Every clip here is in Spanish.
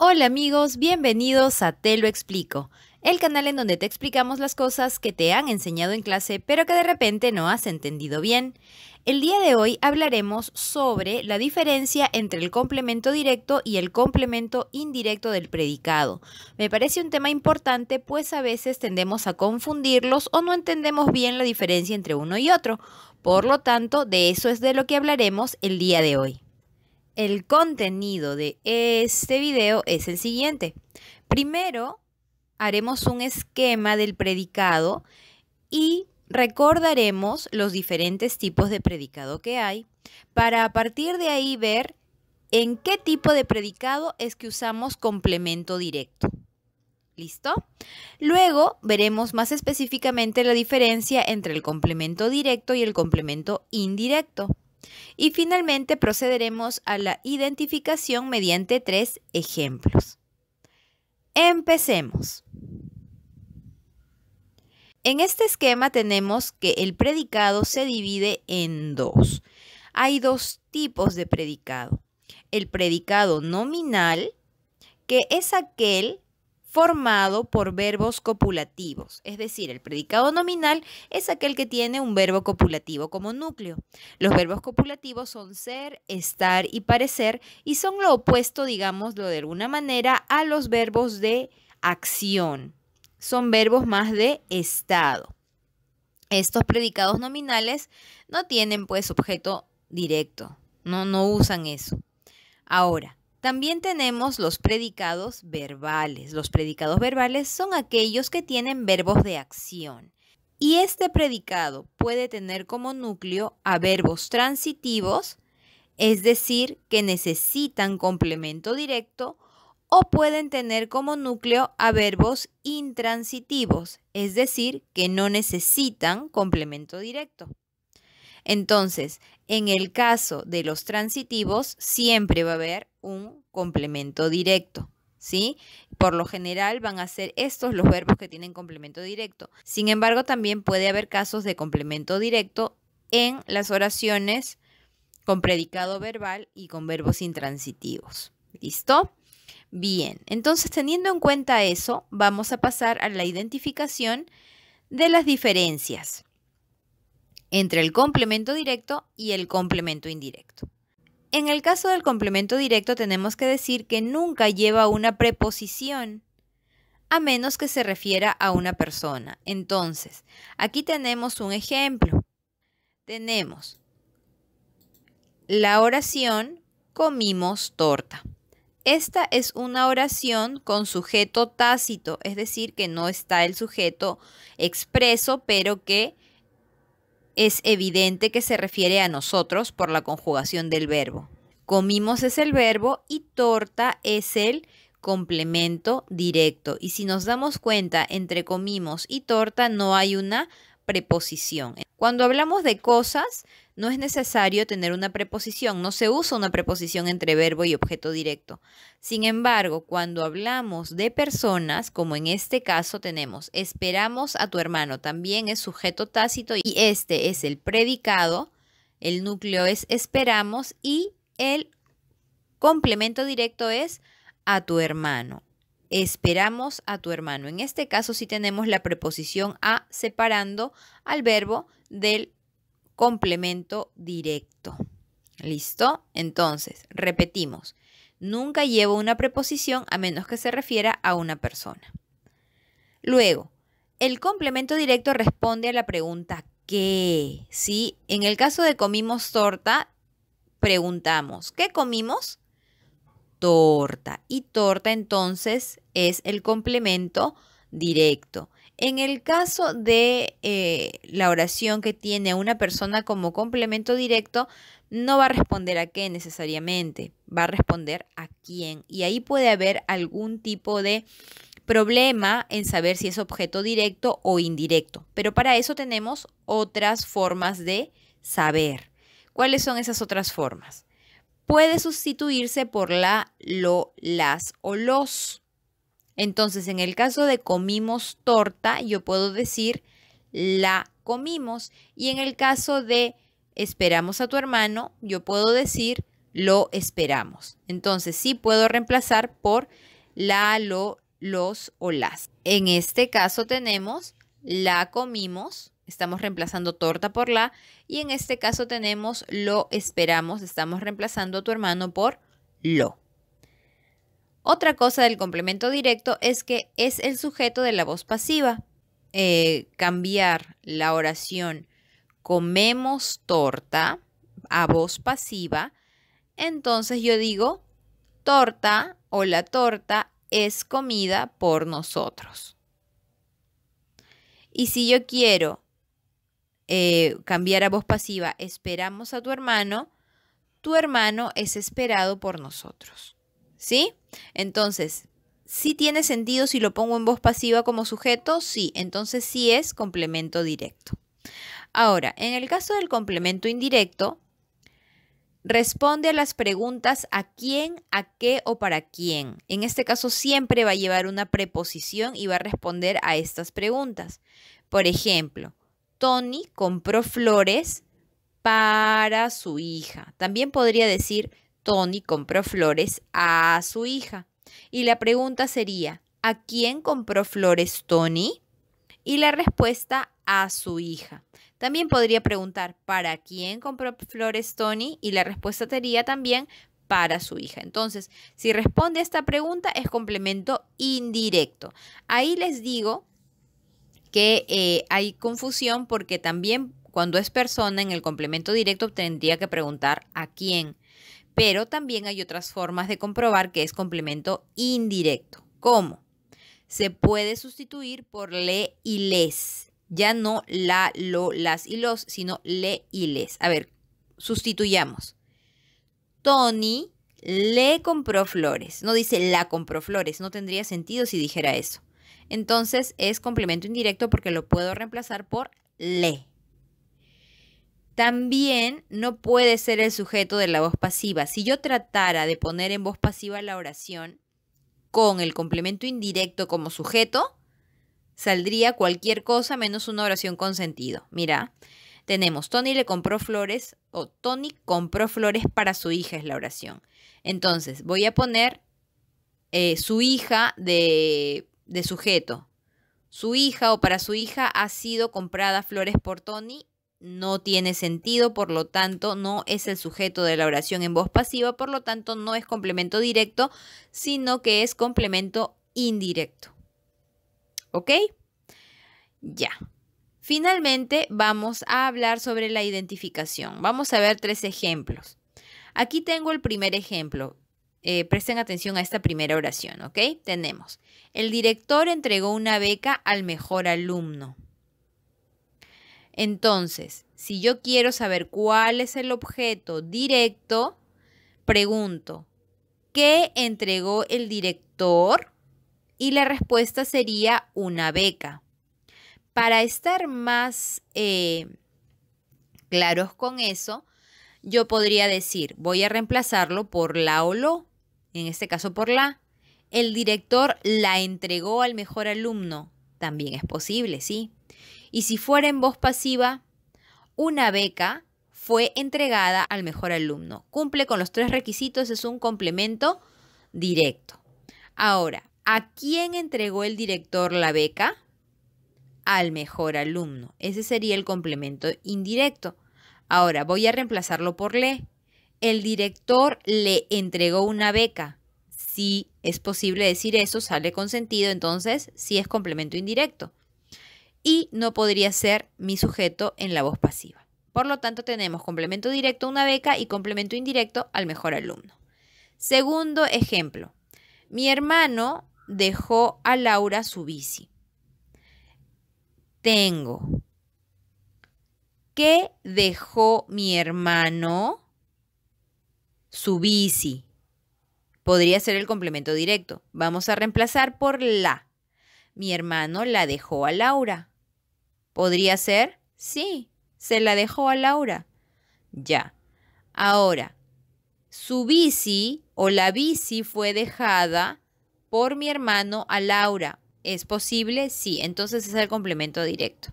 Hola amigos, bienvenidos a Te lo explico, el canal en donde te explicamos las cosas que te han enseñado en clase pero que de repente no has entendido bien. El día de hoy hablaremos sobre la diferencia entre el complemento directo y el complemento indirecto del predicado. Me parece un tema importante pues a veces tendemos a confundirlos o no entendemos bien la diferencia entre uno y otro. Por lo tanto, de eso es de lo que hablaremos el día de hoy. El contenido de este video es el siguiente. Primero, haremos un esquema del predicado y recordaremos los diferentes tipos de predicado que hay para a partir de ahí ver en qué tipo de predicado es que usamos complemento directo. ¿Listo? Luego veremos más específicamente la diferencia entre el complemento directo y el complemento indirecto. Y finalmente procederemos a la identificación mediante tres ejemplos. Empecemos. En este esquema tenemos que el predicado se divide en dos. Hay dos tipos de predicado. El predicado nominal, que es aquel formado por verbos copulativos, es decir, el predicado nominal es aquel que tiene un verbo copulativo como núcleo. Los verbos copulativos son ser, estar y parecer y son lo opuesto, digámoslo de alguna manera, a los verbos de acción. Son verbos más de estado. Estos predicados nominales no tienen pues objeto directo, no, no usan eso. Ahora, también tenemos los predicados verbales. Los predicados verbales son aquellos que tienen verbos de acción. Y este predicado puede tener como núcleo a verbos transitivos, es decir, que necesitan complemento directo, o pueden tener como núcleo a verbos intransitivos, es decir, que no necesitan complemento directo. Entonces, en el caso de los transitivos, siempre va a haber un complemento directo. ¿Sí? Por lo general van a ser estos los verbos que tienen complemento directo. Sin embargo, también puede haber casos de complemento directo en las oraciones con predicado verbal y con verbos intransitivos. ¿Listo? Bien, entonces teniendo en cuenta eso, vamos a pasar a la identificación de las diferencias entre el complemento directo y el complemento indirecto. En el caso del complemento directo tenemos que decir que nunca lleva una preposición, a menos que se refiera a una persona. Entonces, aquí tenemos un ejemplo. Tenemos la oración comimos torta. Esta es una oración con sujeto tácito, es decir, que no está el sujeto expreso, pero que es evidente que se refiere a nosotros por la conjugación del verbo. Comimos es el verbo y torta es el complemento directo. Y si nos damos cuenta, entre comimos y torta no hay una preposición. Cuando hablamos de cosas, no es necesario tener una preposición, no se usa una preposición entre verbo y objeto directo. Sin embargo, cuando hablamos de personas, como en este caso tenemos esperamos a tu hermano, también es sujeto tácito y este es el predicado, el núcleo es esperamos y el complemento directo es a tu hermano esperamos a tu hermano. En este caso sí tenemos la preposición a separando al verbo del complemento directo. ¿Listo? Entonces, repetimos, nunca llevo una preposición a menos que se refiera a una persona. Luego, el complemento directo responde a la pregunta ¿qué? ¿Sí? En el caso de comimos torta, preguntamos, ¿qué comimos? Torta. Y torta entonces es el complemento directo. En el caso de eh, la oración que tiene una persona como complemento directo, no va a responder a qué necesariamente, va a responder a quién. Y ahí puede haber algún tipo de problema en saber si es objeto directo o indirecto. Pero para eso tenemos otras formas de saber. ¿Cuáles son esas otras formas? Puede sustituirse por la, lo, las o los. Entonces, en el caso de comimos torta, yo puedo decir la comimos. Y en el caso de esperamos a tu hermano, yo puedo decir lo esperamos. Entonces, sí puedo reemplazar por la, lo, los o las. En este caso tenemos la comimos, estamos reemplazando torta por la. Y en este caso tenemos lo esperamos, estamos reemplazando a tu hermano por lo. Otra cosa del complemento directo es que es el sujeto de la voz pasiva. Eh, cambiar la oración comemos torta a voz pasiva, entonces yo digo torta o la torta es comida por nosotros. Y si yo quiero eh, cambiar a voz pasiva, esperamos a tu hermano, tu hermano es esperado por nosotros. ¿sí? Entonces, ¿sí tiene sentido si lo pongo en voz pasiva como sujeto, sí, entonces sí es complemento directo. Ahora, en el caso del complemento indirecto, responde a las preguntas a quién, a qué o para quién. En este caso siempre va a llevar una preposición y va a responder a estas preguntas. Por ejemplo, Tony compró flores para su hija. También podría decir, Tony compró flores a su hija. Y la pregunta sería, ¿a quién compró flores Tony? Y la respuesta, a su hija. También podría preguntar, ¿para quién compró flores Tony? Y la respuesta sería también, para su hija. Entonces, si responde a esta pregunta, es complemento indirecto. Ahí les digo que eh, hay confusión porque también cuando es persona en el complemento directo tendría que preguntar a quién. Pero también hay otras formas de comprobar que es complemento indirecto. ¿Cómo? Se puede sustituir por le y les. Ya no la, lo, las y los, sino le y les. A ver, sustituyamos. Tony le compró flores. No dice la compró flores. No tendría sentido si dijera eso. Entonces es complemento indirecto porque lo puedo reemplazar por le también no puede ser el sujeto de la voz pasiva. Si yo tratara de poner en voz pasiva la oración con el complemento indirecto como sujeto, saldría cualquier cosa menos una oración con sentido. Mira, tenemos Tony le compró flores o Tony compró flores para su hija es la oración. Entonces, voy a poner eh, su hija de, de sujeto. Su hija o para su hija ha sido comprada flores por Tony no tiene sentido, por lo tanto no es el sujeto de la oración en voz pasiva, por lo tanto no es complemento directo, sino que es complemento indirecto. ¿Ok? Ya. Finalmente vamos a hablar sobre la identificación. Vamos a ver tres ejemplos. Aquí tengo el primer ejemplo. Eh, presten atención a esta primera oración, ¿ok? Tenemos, el director entregó una beca al mejor alumno. Entonces, si yo quiero saber cuál es el objeto directo, pregunto, ¿qué entregó el director? Y la respuesta sería una beca. Para estar más eh, claros con eso, yo podría decir, voy a reemplazarlo por la o lo, en este caso por la. El director la entregó al mejor alumno. También es posible, sí y si fuera en voz pasiva, una beca fue entregada al mejor alumno. Cumple con los tres requisitos, es un complemento directo. Ahora, ¿a quién entregó el director la beca? Al mejor alumno. Ese sería el complemento indirecto. Ahora, voy a reemplazarlo por le. El director le entregó una beca. Si es posible decir eso, sale con sentido, entonces sí es complemento indirecto y no podría ser mi sujeto en la voz pasiva. Por lo tanto, tenemos complemento directo a una beca y complemento indirecto al mejor alumno. Segundo ejemplo, mi hermano dejó a Laura su bici. Tengo. ¿Qué dejó mi hermano? Su bici. Podría ser el complemento directo. Vamos a reemplazar por la. Mi hermano la dejó a Laura. ¿Podría ser? Sí, se la dejó a Laura. Ya. Ahora, su bici o la bici fue dejada por mi hermano a Laura. ¿Es posible? Sí, entonces es el complemento directo.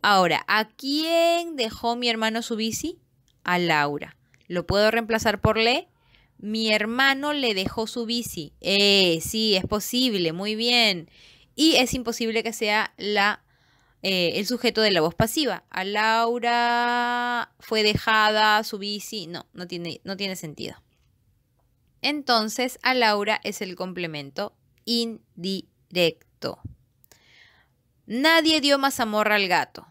Ahora, ¿a quién dejó mi hermano su bici? A Laura. ¿Lo puedo reemplazar por le? Mi hermano le dejó su bici. Eh, sí, es posible, muy bien y es imposible que sea la, eh, el sujeto de la voz pasiva. A Laura fue dejada su bici, no, no tiene, no tiene sentido. Entonces, a Laura es el complemento indirecto. Nadie dio más amor al gato.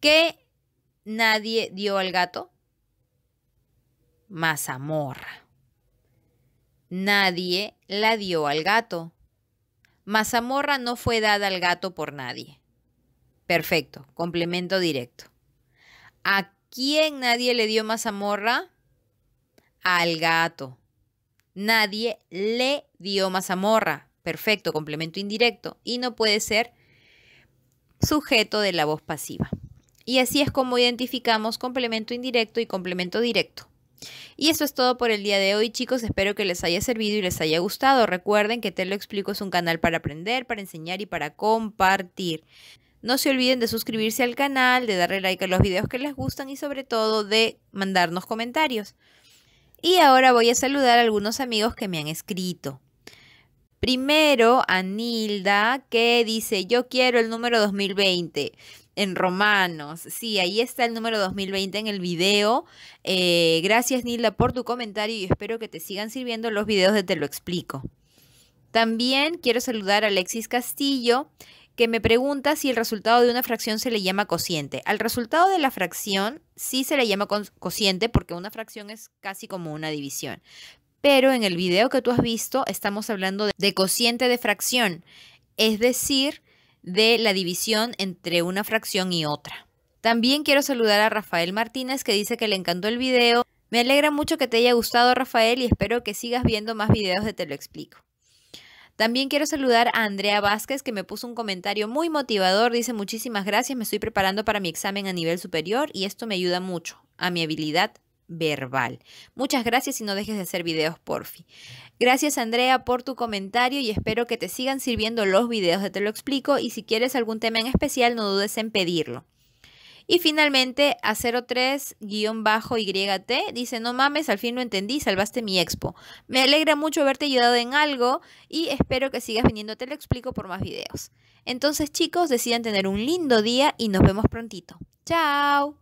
¿Qué nadie dio al gato? Más amor. Nadie la dio al gato. Mazamorra no fue dada al gato por nadie. Perfecto, complemento directo. ¿A quién nadie le dio mazamorra? Al gato. Nadie le dio mazamorra. Perfecto, complemento indirecto. Y no puede ser sujeto de la voz pasiva. Y así es como identificamos complemento indirecto y complemento directo. Y eso es todo por el día de hoy, chicos. Espero que les haya servido y les haya gustado. Recuerden que Te lo explico es un canal para aprender, para enseñar y para compartir. No se olviden de suscribirse al canal, de darle like a los videos que les gustan y sobre todo de mandarnos comentarios. Y ahora voy a saludar a algunos amigos que me han escrito. Primero a Nilda que dice, yo quiero el número 2020 en Romanos. Sí, ahí está el número 2020 en el video. Eh, gracias, Nilda, por tu comentario y espero que te sigan sirviendo los videos de Te lo explico. También quiero saludar a Alexis Castillo, que me pregunta si el resultado de una fracción se le llama cociente. Al resultado de la fracción sí se le llama cociente porque una fracción es casi como una división. Pero en el video que tú has visto estamos hablando de cociente de fracción, es decir, de la división entre una fracción y otra. También quiero saludar a Rafael Martínez que dice que le encantó el video. Me alegra mucho que te haya gustado Rafael y espero que sigas viendo más videos de Te lo explico. También quiero saludar a Andrea Vázquez que me puso un comentario muy motivador. Dice muchísimas gracias, me estoy preparando para mi examen a nivel superior y esto me ayuda mucho a mi habilidad verbal. Muchas gracias y no dejes de hacer videos, porfi. Gracias Andrea por tu comentario y espero que te sigan sirviendo los videos de Te lo explico y si quieres algún tema en especial no dudes en pedirlo. Y finalmente, a 03-YT dice, no mames, al fin lo entendí, salvaste mi expo. Me alegra mucho haberte ayudado en algo y espero que sigas viniendo, te lo explico por más videos. Entonces chicos, decidan tener un lindo día y nos vemos prontito. ¡Chao!